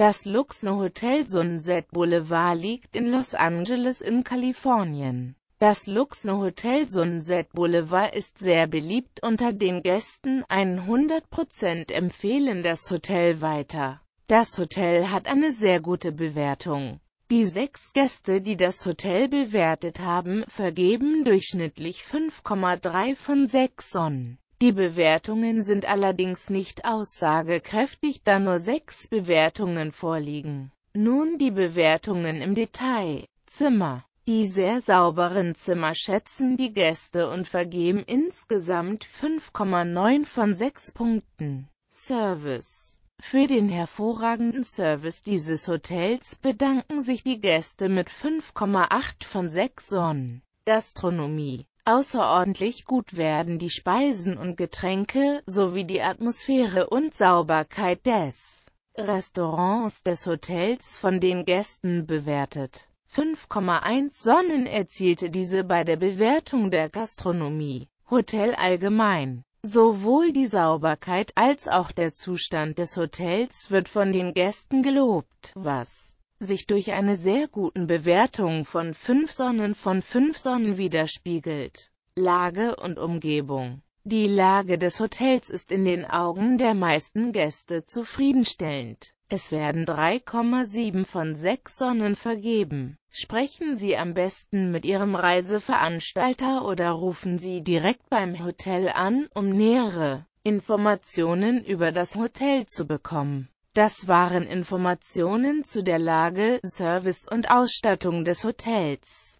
Das Luxor-Hotel Sunset Boulevard liegt in Los Angeles in Kalifornien. Das Luxor-Hotel Sunset Boulevard ist sehr beliebt unter den Gästen, 100% empfehlen das Hotel weiter. Das Hotel hat eine sehr gute Bewertung. Die sechs Gäste, die das Hotel bewertet haben, vergeben durchschnittlich 5,3 von 6 Sonnen. Die Bewertungen sind allerdings nicht aussagekräftig, da nur sechs Bewertungen vorliegen. Nun die Bewertungen im Detail. Zimmer. Die sehr sauberen Zimmer schätzen die Gäste und vergeben insgesamt 5,9 von 6 Punkten. Service für den hervorragenden Service dieses Hotels bedanken sich die Gäste mit 5,8 von 6 Sonnen. Gastronomie Außerordentlich gut werden die Speisen und Getränke, sowie die Atmosphäre und Sauberkeit des Restaurants des Hotels von den Gästen bewertet. 5,1 Sonnen erzielte diese bei der Bewertung der Gastronomie, Hotel allgemein. Sowohl die Sauberkeit als auch der Zustand des Hotels wird von den Gästen gelobt, was sich durch eine sehr guten Bewertung von 5 Sonnen von 5 Sonnen widerspiegelt. Lage und Umgebung. Die Lage des Hotels ist in den Augen der meisten Gäste zufriedenstellend. Es werden 3,7 von 6 Sonnen vergeben. Sprechen Sie am besten mit Ihrem Reiseveranstalter oder rufen Sie direkt beim Hotel an, um nähere Informationen über das Hotel zu bekommen. Das waren Informationen zu der Lage, Service und Ausstattung des Hotels.